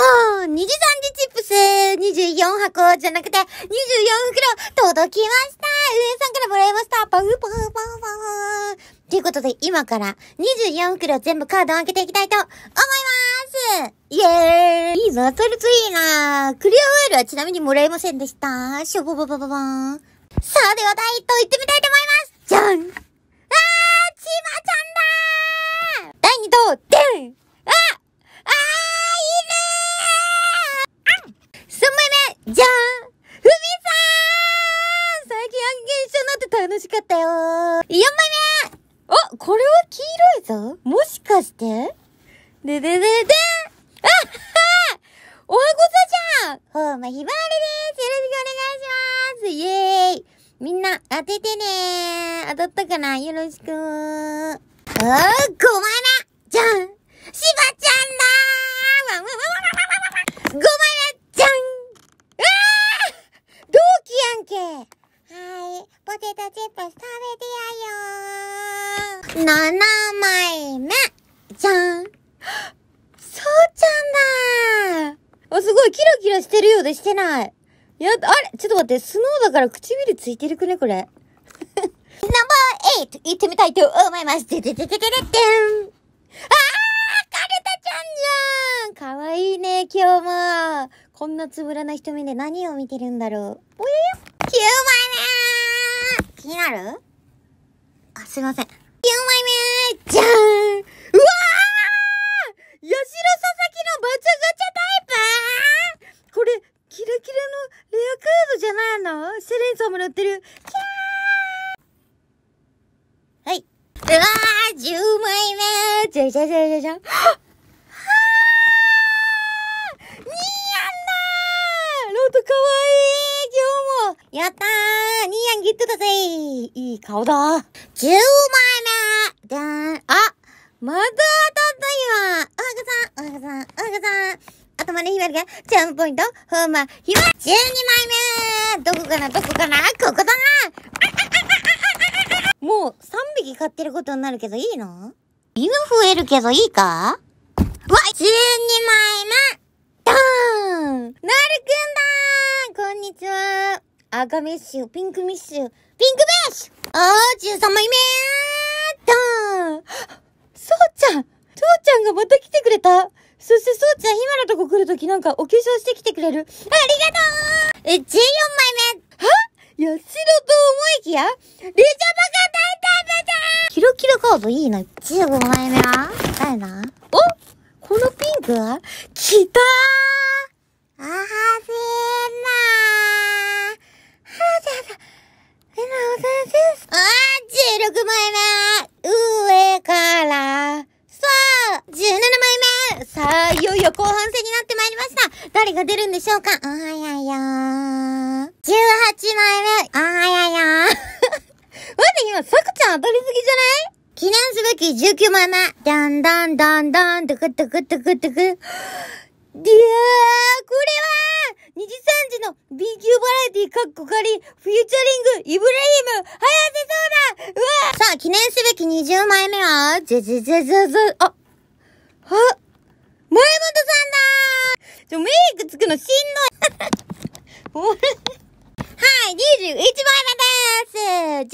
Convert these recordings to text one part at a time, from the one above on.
そう二次三次チップス !24 箱じゃなくて、24袋届きました上さんからもらいましたパフパフパフパフということで、今から24袋全部カードを開けていきたいと思いますイエーイいいぞトルツいいなクリアフイルはちなみにもらえませんでしたしょぼぼぼぼぼーん。さあ、では第1等行ってみたいと思いますじゃんあーちまちゃんだー第2等、でんじゃーんふみさーん最近案件一緒になって楽しかったよー !4 枚目あこれは黄色いぞもしかしてでででであはーおはごさじゃんほうまひばわりですよろしくお願いしまーすイエーイみんな当ててねー当たったかなよろしくーあー怖いんけ。はい、ポテトチップス食べてやよー。7枚目。じゃん。そうちゃんだあ、すごい、キラキラしてるようでしてない。や、あれちょっと待って、スノーだから唇ついてるくねこれ。ナンバー8行ってみたいと思います。てててててててん。あーカルタちゃんじゃんかわいいね、今日も。こんなつぶらな瞳で何を見てるんだろう。おややになるあ、すいません。4枚目じゃーんうわーのバチャガチャタイプこれ、キラキラのレアカードじゃないのセレンさんもらってる。キャーはい。うわー !10 枚目じゃじゃじゃじゃじゃん。やったーニーヤンゲットだぜいい、いい顔だ。10枚目ゃーん。あまた当たった今おはがさん、おはさん、おはさん。頭でひまるが、チャームポイント、ほんま、ひま !12 枚目どこかな、どこかなここだなもう3匹買ってることになるけどいいの犬増えるけどいいかうわ !12 枚目ドーンなるくんだこんにちは赤メッシュ、ピンクメッシュ、ピンクメッシュおー、13枚目ーっーそうちゃんそうちゃんがまた来てくれたそしてそうちゃん、今のとこ来るときなんかお化粧してきてくれるありがとうえ、14枚目はやしろと思いきやレジャバが大体だキラキラカードいいな。15枚目は誰な。おこのピンクは来たーあはせーなー後半戦になってまいりました。誰が出るんでしょうかあはややー。18枚目。あはややー。待って今、さくちゃん当たりすぎじゃない記念すべき19枚目。だんだんだんだん、トくクトくクトくクトく。ク。いやー、これは、2時3時の B 級バラエティカッコ仮、フューチャリング、イブレヒム、早瀬そうだうわさあ、記念すべき20枚目は、じゃじゃじゃじゃあ、あ、イクつくのしんどい。はい、21枚目です。じゃーん。カなちゃんだー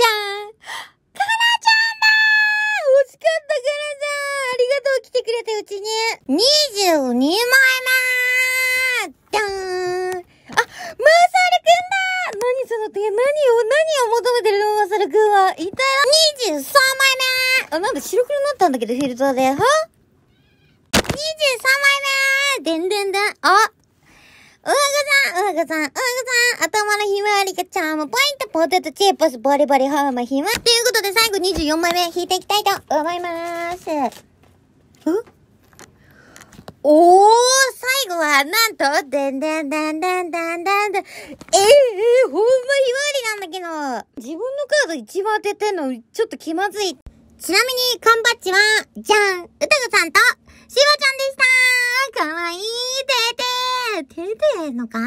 惜しかったからちゃんありがとう、来てくれたうちに。22枚目ーじゃーん。あ、マーサールくんだー何その手、何を、何を求めてるのマーサールくんは。いたよ !23 枚目ーあ、なんか白黒になったんだけど、フィルターで。は ?23 枚目ーでんでんでん。あうわぐさん、うわぐさん、うわぐさん。頭のひまわりがちゃんもポイント、ポテトチップス、ボリボリハーマひま。ということで最後24枚目引いていきたいと思いまーす。うおー、最後は、なんと、でんでんでんでんでんでんでん。えー、えー、ほんまひまわりなんだけど。自分のカード一番当ててんの、ちょっと気まずい。ちなみに、缶バッジは、じゃん、うたぐさんと、しばちゃんでしたかわいい、てて手でのか